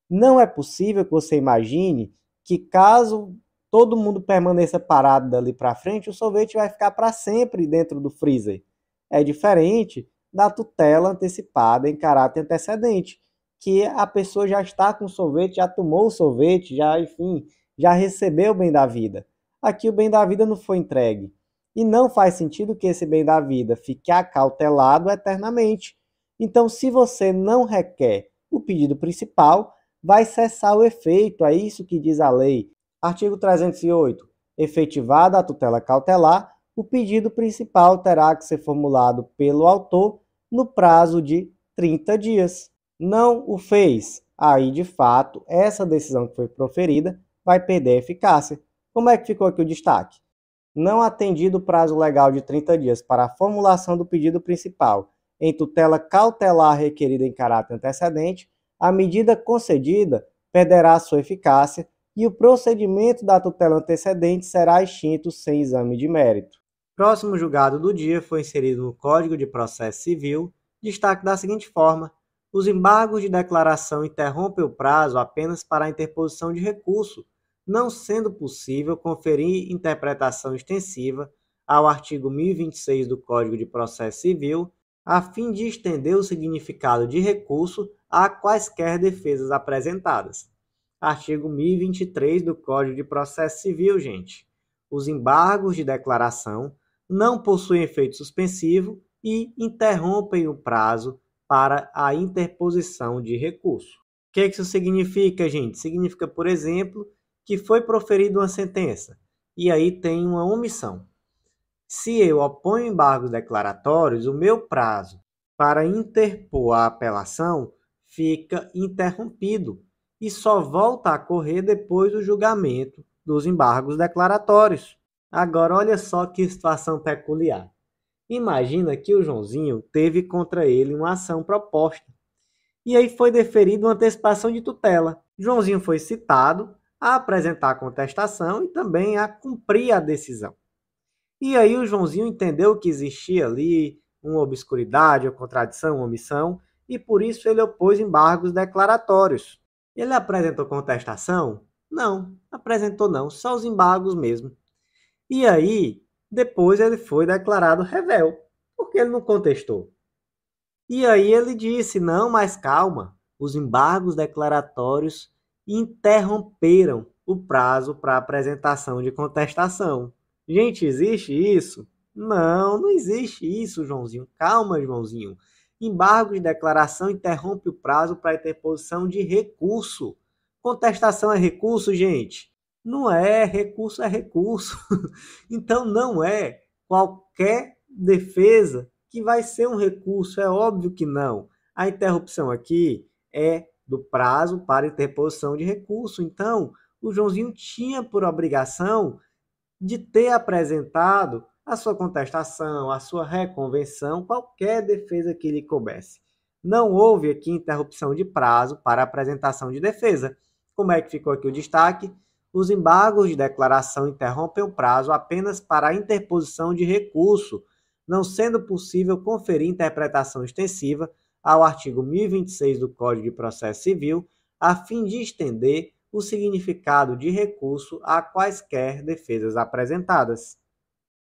Não é possível que você imagine que caso todo mundo permaneça parado dali para frente, o sorvete vai ficar para sempre dentro do freezer. É diferente da tutela antecipada em caráter antecedente, que a pessoa já está com o sorvete, já tomou o sorvete, já, enfim, já recebeu o bem da vida aqui o bem da vida não foi entregue. E não faz sentido que esse bem da vida fique acautelado eternamente. Então, se você não requer o pedido principal, vai cessar o efeito, é isso que diz a lei. Artigo 308. Efetivada a tutela cautelar, o pedido principal terá que ser formulado pelo autor no prazo de 30 dias. Não o fez, aí de fato essa decisão que foi proferida vai perder eficácia. Como é que ficou aqui o destaque? Não atendido o prazo legal de 30 dias para a formulação do pedido principal em tutela cautelar requerida em caráter antecedente, a medida concedida perderá sua eficácia e o procedimento da tutela antecedente será extinto sem exame de mérito. Próximo julgado do dia foi inserido no Código de Processo Civil, destaque da seguinte forma: os embargos de declaração interrompem o prazo apenas para a interposição de recurso não sendo possível conferir interpretação extensiva ao artigo 1026 do Código de Processo Civil, a fim de estender o significado de recurso a quaisquer defesas apresentadas. Artigo 1023 do Código de Processo Civil, gente. Os embargos de declaração não possuem efeito suspensivo e interrompem o prazo para a interposição de recurso. O que é isso significa, gente? Significa, por exemplo, que foi proferida uma sentença e aí tem uma omissão. Se eu oponho embargos declaratórios, o meu prazo para interpor a apelação fica interrompido e só volta a correr depois do julgamento dos embargos declaratórios. Agora, olha só que situação peculiar. Imagina que o Joãozinho teve contra ele uma ação proposta. E aí foi deferida uma antecipação de tutela. Joãozinho foi citado a apresentar a contestação e também a cumprir a decisão. E aí o Joãozinho entendeu que existia ali uma obscuridade, uma contradição, uma omissão, e por isso ele opôs embargos declaratórios. Ele apresentou contestação? Não, apresentou não, só os embargos mesmo. E aí, depois ele foi declarado revel, porque ele não contestou. E aí ele disse: não, mas calma, os embargos declaratórios interromperam o prazo para apresentação de contestação. Gente, existe isso? Não, não existe isso, Joãozinho. Calma, Joãozinho. Embargo de declaração interrompe o prazo para interposição de recurso. Contestação é recurso, gente? Não é, recurso é recurso. então não é qualquer defesa que vai ser um recurso, é óbvio que não. A interrupção aqui é do prazo para interposição de recurso. Então, o Joãozinho tinha por obrigação de ter apresentado a sua contestação, a sua reconvenção, qualquer defesa que lhe coubesse. Não houve aqui interrupção de prazo para apresentação de defesa. Como é que ficou aqui o destaque? Os embargos de declaração interrompem o prazo apenas para a interposição de recurso, não sendo possível conferir interpretação extensiva ao artigo 1026 do Código de Processo Civil, a fim de estender o significado de recurso a quaisquer defesas apresentadas.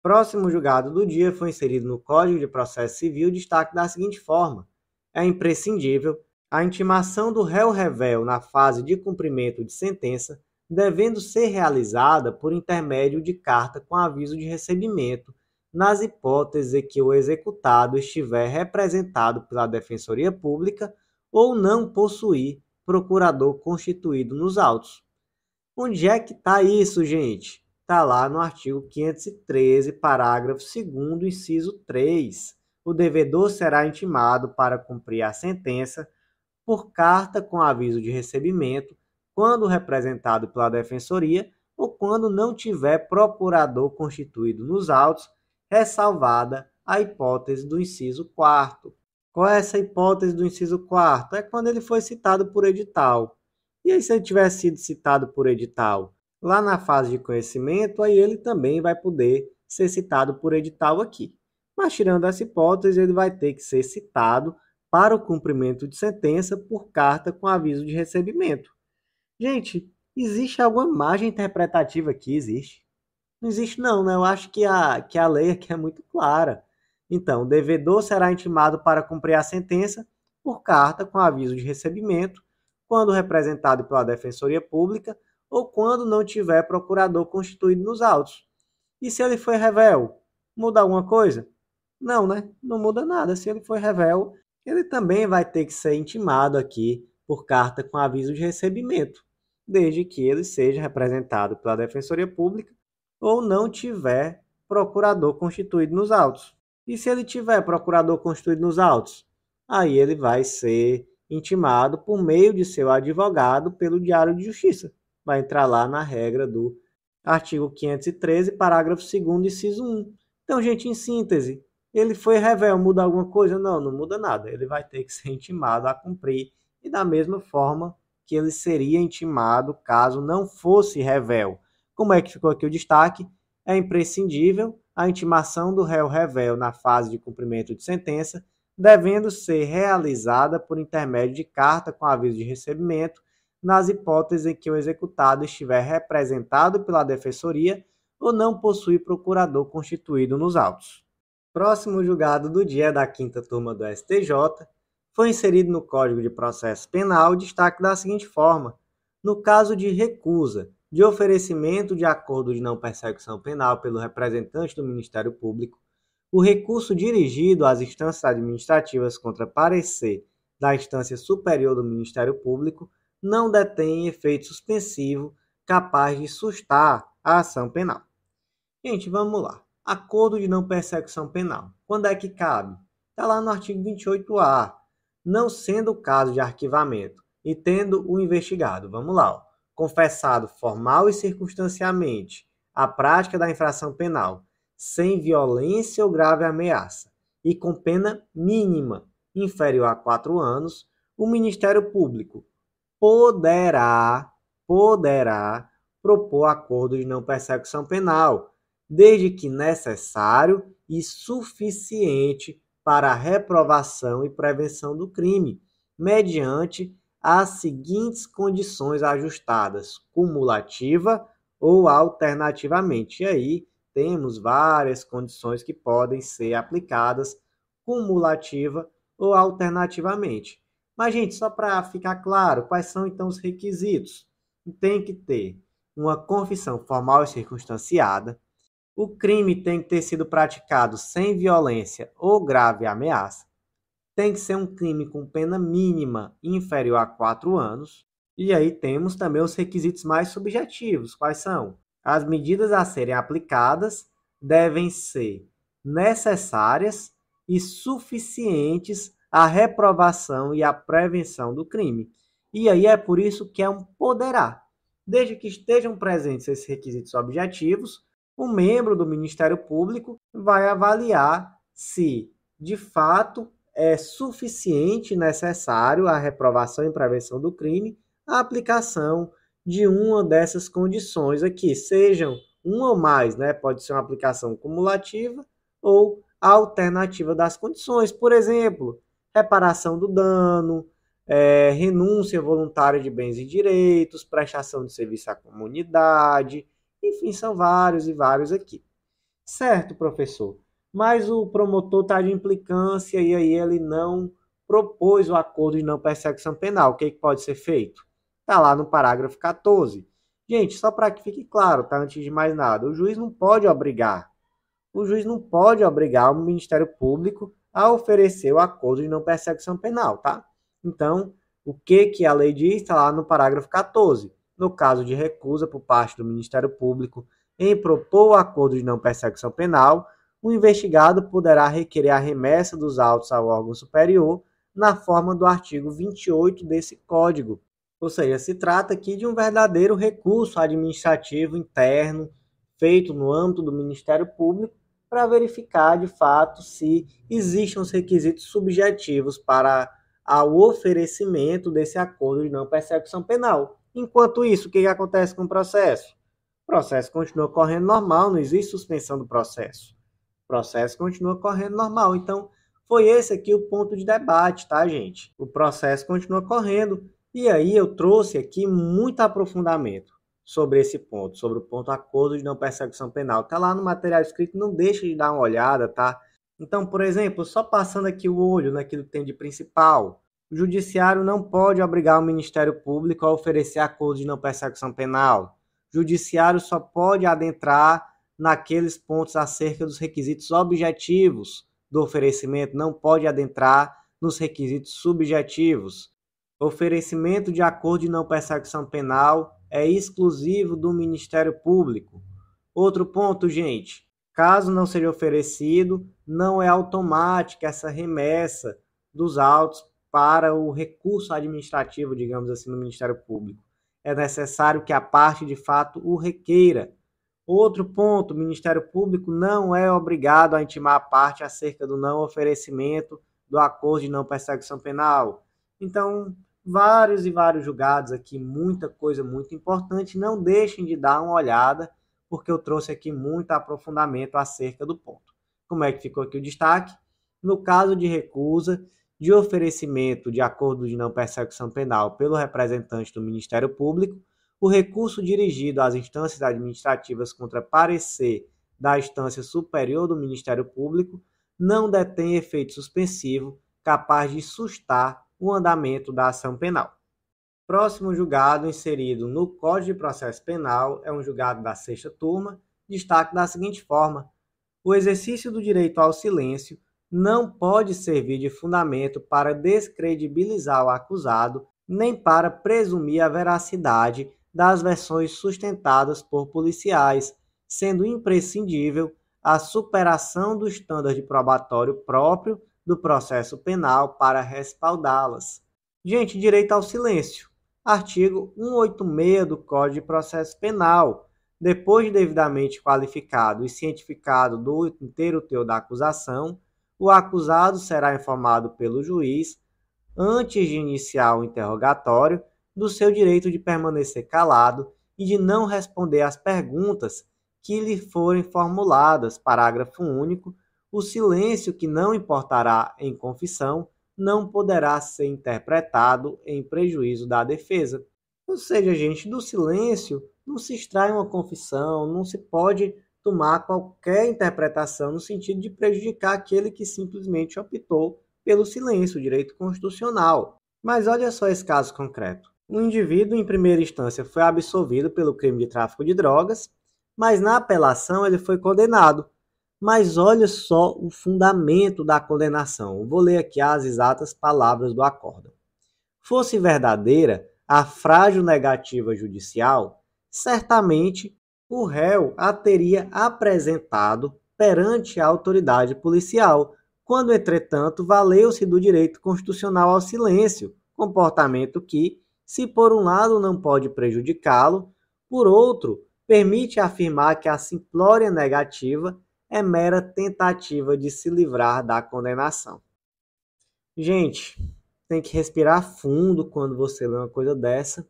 Próximo julgado do dia foi inserido no Código de Processo Civil destaque da seguinte forma: é imprescindível a intimação do réu revel na fase de cumprimento de sentença, devendo ser realizada por intermédio de carta com aviso de recebimento nas hipóteses em que o executado estiver representado pela Defensoria Pública ou não possuir procurador constituído nos autos. Onde é que está isso, gente? Está lá no artigo 513, parágrafo 2, inciso 3. O devedor será intimado para cumprir a sentença por carta com aviso de recebimento, quando representado pela defensoria ou quando não tiver procurador constituído nos autos ressalvada a hipótese do inciso 4. Qual é essa hipótese do inciso 4? É quando ele foi citado por edital. E aí, se ele tiver sido citado por edital lá na fase de conhecimento, aí ele também vai poder ser citado por edital aqui. Mas, tirando essa hipótese, ele vai ter que ser citado para o cumprimento de sentença por carta com aviso de recebimento. Gente, existe alguma margem interpretativa aqui? Existe. Não existe, não, né? Eu acho que a, que a lei aqui é muito clara. Então, o devedor será intimado para cumprir a sentença por carta com aviso de recebimento, quando representado pela Defensoria Pública ou quando não tiver procurador constituído nos autos. E se ele foi revel, muda alguma coisa? Não, né? Não muda nada. Se ele foi revel, ele também vai ter que ser intimado aqui por carta com aviso de recebimento, desde que ele seja representado pela Defensoria Pública ou não tiver procurador constituído nos autos. E se ele tiver procurador constituído nos autos, aí ele vai ser intimado por meio de seu advogado pelo Diário de Justiça. Vai entrar lá na regra do artigo 513, parágrafo 2 inciso 1. Então, gente, em síntese, ele foi revel, muda alguma coisa? Não, não muda nada. Ele vai ter que ser intimado a cumprir e da mesma forma que ele seria intimado caso não fosse revel. Como é que ficou aqui o destaque? É imprescindível a intimação do réu revel na fase de cumprimento de sentença, devendo ser realizada por intermédio de carta com aviso de recebimento, nas hipóteses em que o executado estiver representado pela defensoria ou não possui procurador constituído nos autos. Próximo julgado do dia da quinta turma do STJ, foi inserido no Código de Processo Penal o destaque da seguinte forma: no caso de recusa, de oferecimento de acordo de não persecução penal pelo representante do Ministério Público, o recurso dirigido às instâncias administrativas contra parecer da instância superior do Ministério Público não detém efeito suspensivo capaz de sustar a ação penal. Gente, vamos lá. Acordo de não persecução penal. Quando é que cabe? Está lá no artigo 28A. Não sendo o caso de arquivamento e tendo o investigado. Vamos lá. Ó confessado formal e circunstanciamente a prática da infração penal, sem violência ou grave ameaça, e com pena mínima inferior a quatro anos, o Ministério Público poderá, poderá propor acordo de não persecução penal, desde que necessário e suficiente para a reprovação e prevenção do crime, mediante às seguintes condições ajustadas, cumulativa ou alternativamente. E aí temos várias condições que podem ser aplicadas cumulativa ou alternativamente. Mas, gente, só para ficar claro, quais são então os requisitos? Tem que ter uma confissão formal e circunstanciada, o crime tem que ter sido praticado sem violência ou grave ameaça, tem que ser um crime com pena mínima inferior a quatro anos. E aí temos também os requisitos mais subjetivos. Quais são? As medidas a serem aplicadas devem ser necessárias e suficientes à reprovação e à prevenção do crime. E aí é por isso que é um poderá. Desde que estejam presentes esses requisitos objetivos, o um membro do Ministério Público vai avaliar se, de fato, é suficiente necessário à reprovação e prevenção do crime a aplicação de uma dessas condições aqui, sejam uma ou mais, né? Pode ser uma aplicação cumulativa ou alternativa das condições. Por exemplo, reparação do dano, é, renúncia voluntária de bens e direitos, prestação de serviço à comunidade, enfim, são vários e vários aqui. Certo, professor? mas o promotor está de implicância e aí ele não propôs o acordo de não perseguição penal. O que, é que pode ser feito? Está lá no parágrafo 14. Gente, só para que fique claro, tá? Antes de mais nada, o juiz não pode obrigar. O juiz não pode obrigar o Ministério Público a oferecer o acordo de não perseguição penal, tá? Então, o que, que a lei diz está lá no parágrafo 14. No caso de recusa por parte do Ministério Público em propor o acordo de não perseguição penal, o investigado poderá requerer a remessa dos autos ao órgão superior na forma do artigo 28 desse Código. Ou seja, se trata aqui de um verdadeiro recurso administrativo interno feito no âmbito do Ministério Público para verificar de fato se existem os requisitos subjetivos para ao oferecimento desse acordo de não persecução penal. Enquanto isso, o que acontece com o processo? O processo continua correndo normal, não existe suspensão do processo processo continua correndo normal. Então, foi esse aqui o ponto de debate, tá, gente? O processo continua correndo e aí eu trouxe aqui muito aprofundamento sobre esse ponto, sobre o ponto acordo de não perseguição penal. Tá lá no material escrito, não deixa de dar uma olhada, tá? Então, por exemplo, só passando aqui o olho naquilo que tem de principal, o judiciário não pode obrigar o Ministério Público a oferecer acordo de não perseguição penal. O judiciário só pode adentrar naqueles pontos acerca dos requisitos objetivos do oferecimento, não pode adentrar nos requisitos subjetivos. Oferecimento de acordo de não perseguição penal é exclusivo do Ministério Público. Outro ponto, gente, caso não seja oferecido, não é automática essa remessa dos autos para o recurso administrativo, digamos assim, no Ministério Público. É necessário que a parte de fato o requeira. Outro ponto: o Ministério Público não é obrigado a intimar a parte acerca do não oferecimento do acordo de não perseguição penal. Então, vários e vários julgados aqui, muita coisa muito importante. Não deixem de dar uma olhada, porque eu trouxe aqui muito aprofundamento acerca do ponto. Como é que ficou aqui o destaque? No caso de recusa de oferecimento de acordo de não perseguição penal pelo representante do Ministério Público, o recurso dirigido às instâncias administrativas contra parecer da instância superior do Ministério Público não detém efeito suspensivo capaz de sustar o andamento da ação penal. Próximo julgado inserido no Código de Processo Penal é um julgado da sexta turma, destaque da seguinte forma: o exercício do direito ao silêncio não pode servir de fundamento para descredibilizar o acusado nem para presumir a veracidade das versões sustentadas por policiais, sendo imprescindível a superação do de probatório próprio do processo penal para respaldá-las. Gente, direito ao silêncio. Artigo 186 do Código de Processo Penal. Depois de devidamente qualificado e cientificado do inteiro teu da acusação, o acusado será informado pelo juiz antes de iniciar o interrogatório do seu direito de permanecer calado e de não responder às perguntas que lhe forem formuladas. Parágrafo único. O silêncio que não importará em confissão não poderá ser interpretado em prejuízo da defesa. Ou seja, gente, do silêncio não se extrai uma confissão, não se pode tomar qualquer interpretação no sentido de prejudicar aquele que simplesmente optou pelo silêncio, direito constitucional. Mas olha só esse caso concreto o indivíduo, em primeira instância, foi absolvido pelo crime de tráfico de drogas, mas na apelação ele foi condenado. Mas olha só o fundamento da condenação. Vou ler aqui as exatas palavras do acórdão. Fosse verdadeira a frágil negativa judicial, certamente o réu a teria apresentado perante a autoridade policial, quando, entretanto, valeu-se do direito constitucional ao silêncio, comportamento que, se por um lado não pode prejudicá-lo, por outro, permite afirmar que a simplória negativa é mera tentativa de se livrar da condenação. Gente, tem que respirar fundo quando você lê uma coisa dessa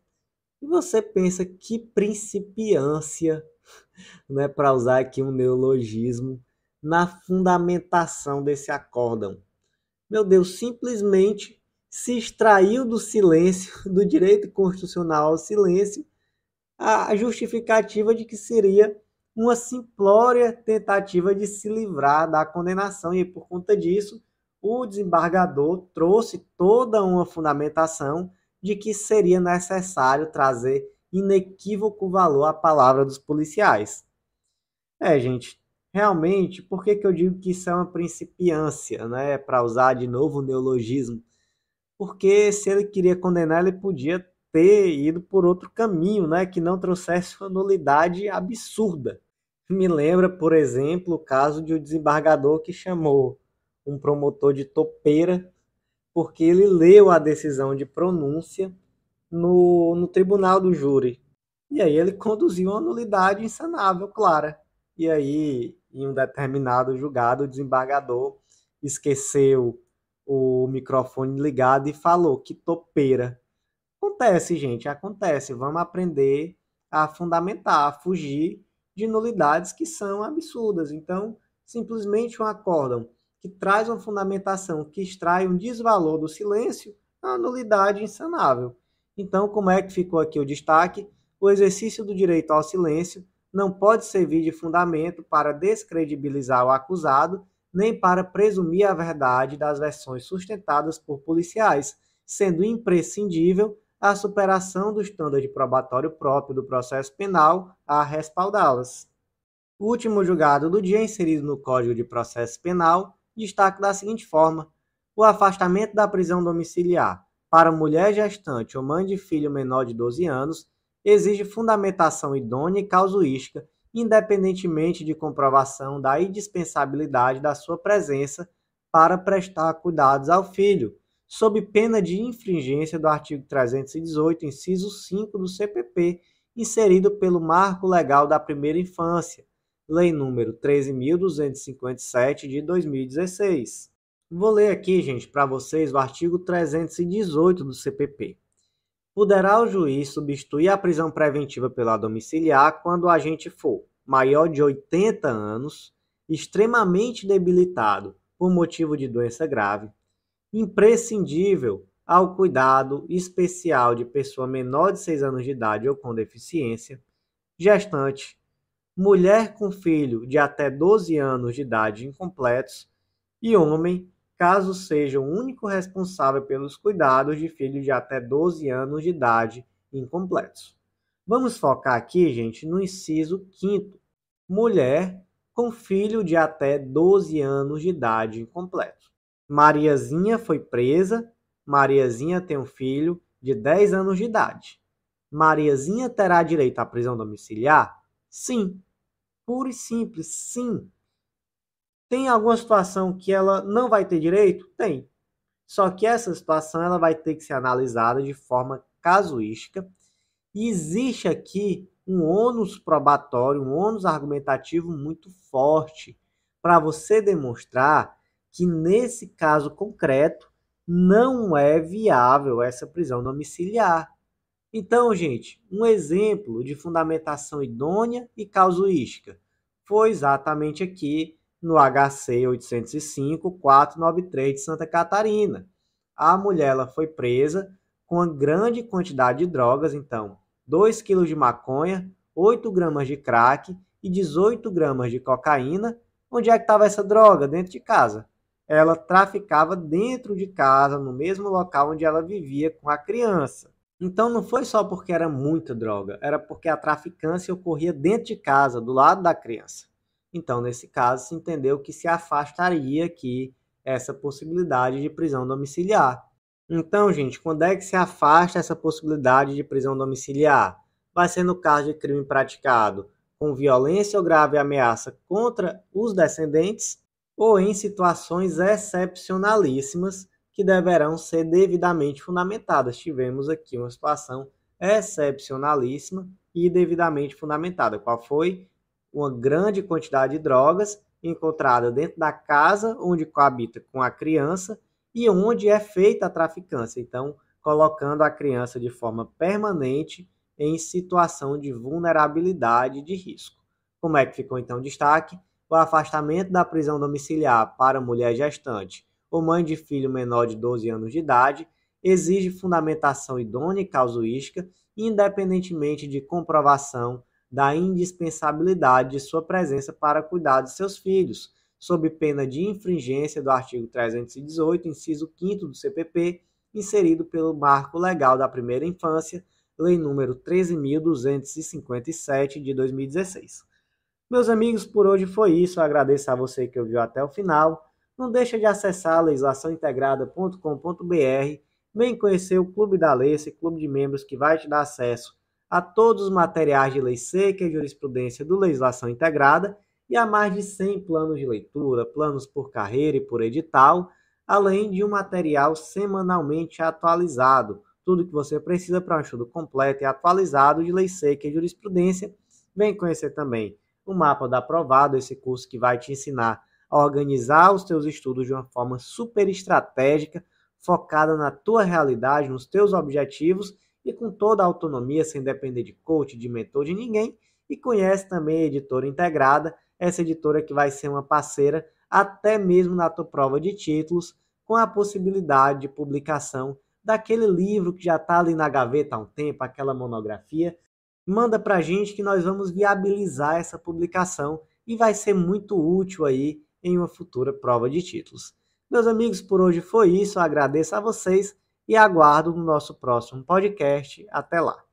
e você pensa que principiância, né, para usar aqui um neologismo, na fundamentação desse acórdão. Meu Deus, simplesmente se extraiu do silêncio, do direito constitucional ao silêncio, a justificativa de que seria uma simplória tentativa de se livrar da condenação, e por conta disso, o desembargador trouxe toda uma fundamentação de que seria necessário trazer inequívoco valor à palavra dos policiais. É, gente, realmente, por que, que eu digo que isso é uma principiância, né? Para usar de novo o neologismo porque se ele queria condenar, ele podia ter ido por outro caminho, né, que não trouxesse uma nulidade absurda. Me lembra, por exemplo, o caso de um desembargador que chamou um promotor de topeira porque ele leu a decisão de pronúncia no, no tribunal do júri. E aí ele conduziu uma nulidade insanável, clara. E aí, em um determinado julgado, o desembargador esqueceu o microfone ligado e falou que topeira. Acontece, gente, acontece. Vamos aprender a fundamentar, a fugir de nulidades que são absurdas. Então, simplesmente um acórdão que traz uma fundamentação que extrai um desvalor do silêncio é uma nulidade insanável. Então, como é que ficou aqui o destaque? O exercício do direito ao silêncio não pode servir de fundamento para descredibilizar o acusado nem para presumir a verdade das versões sustentadas por policiais, sendo imprescindível a superação do de probatório próprio do processo penal a respaldá-las. O último julgado do dia inserido no Código de Processo Penal destaca da seguinte forma: o afastamento da prisão domiciliar para mulher gestante ou mãe de filho menor de 12 anos exige fundamentação idônea e causuística independentemente de comprovação da indispensabilidade da sua presença para prestar cuidados ao filho, sob pena de infringência do artigo 318, inciso 5 do CPP, inserido pelo Marco Legal da Primeira Infância, Lei número 13257 de 2016. Vou ler aqui, gente, para vocês o artigo 318 do CPP. Poderá o juiz substituir a prisão preventiva pela domiciliar quando o agente for maior de 80 anos, extremamente debilitado por motivo de doença grave, imprescindível ao cuidado especial de pessoa menor de 6 anos de idade ou com deficiência, gestante, mulher com filho de até 12 anos de idade incompletos e homem caso seja o único responsável pelos cuidados de filhos de até 12 anos de idade incompletos. Vamos focar aqui, gente, no inciso 5 mulher com filho de até 12 anos de idade incompleto. Mariazinha foi presa. Mariazinha tem um filho de 10 anos de idade. Mariazinha terá direito à prisão domiciliar? Sim. Puro e simples, sim. Tem alguma situação que ela não vai ter direito? Tem. Só que essa situação ela vai ter que ser analisada de forma casuística. E existe aqui um ônus probatório, um ônus argumentativo muito forte para você demonstrar que nesse caso concreto não é viável essa prisão domiciliar. Então, gente, um exemplo de fundamentação idônea e casuística foi exatamente aqui no HC 805-493 de Santa Catarina. A mulher ela foi presa com uma grande quantidade de drogas, então 2 quilos de maconha, 8 gramas de crack e 18 gramas de cocaína. Onde é que estava essa droga? Dentro de casa. Ela traficava dentro de casa, no mesmo local onde ela vivia com a criança. Então não foi só porque era muita droga, era porque a traficância ocorria dentro de casa, do lado da criança. Então, nesse caso, se entendeu que se afastaria aqui essa possibilidade de prisão domiciliar. Então, gente, quando é que se afasta essa possibilidade de prisão domiciliar? Vai ser no caso de crime praticado com violência ou grave ameaça contra os descendentes ou em situações excepcionalíssimas que deverão ser devidamente fundamentadas. Tivemos aqui uma situação excepcionalíssima e devidamente fundamentada. Qual foi? uma grande quantidade de drogas encontrada dentro da casa onde coabita com a criança e onde é feita a traficância. Então, colocando a criança de forma permanente em situação de vulnerabilidade de risco. Como é que ficou então o destaque? O afastamento da prisão domiciliar para mulher gestante ou mãe de filho menor de 12 anos de idade exige fundamentação idônea e causuística, independentemente de comprovação da indispensabilidade de sua presença para cuidar de seus filhos, sob pena de infringência do artigo 318, inciso 5 do CPP, inserido pelo Marco Legal da Primeira Infância, Lei número 13257 de 2016. Meus amigos, por hoje foi isso. Eu agradeço a você que ouviu até o final. Não deixa de acessar legislaçãointegrada.com.br, vem conhecer o Clube da Lei, esse clube de membros que vai te dar acesso a todos os materiais de lei seca e jurisprudência do legislação integrada e a mais de 100 planos de leitura, planos por carreira e por edital, além de um material semanalmente atualizado. Tudo que você precisa para um estudo completo e atualizado de lei seca e jurisprudência. Vem conhecer também o mapa da aprovado, esse curso que vai te ensinar a organizar os teus estudos de uma forma super estratégica, focada na tua realidade, nos teus objetivos e com toda a autonomia, sem depender de coach, de mentor, de ninguém. E conhece também a editora integrada, essa editora que vai ser uma parceira até mesmo na tua prova de títulos, com a possibilidade de publicação daquele livro que já está ali na gaveta há um tempo, aquela monografia. Manda para a gente que nós vamos viabilizar essa publicação e vai ser muito útil aí em uma futura prova de títulos. Meus amigos, por hoje foi isso. Eu agradeço a vocês e aguardo no nosso próximo podcast. Até lá!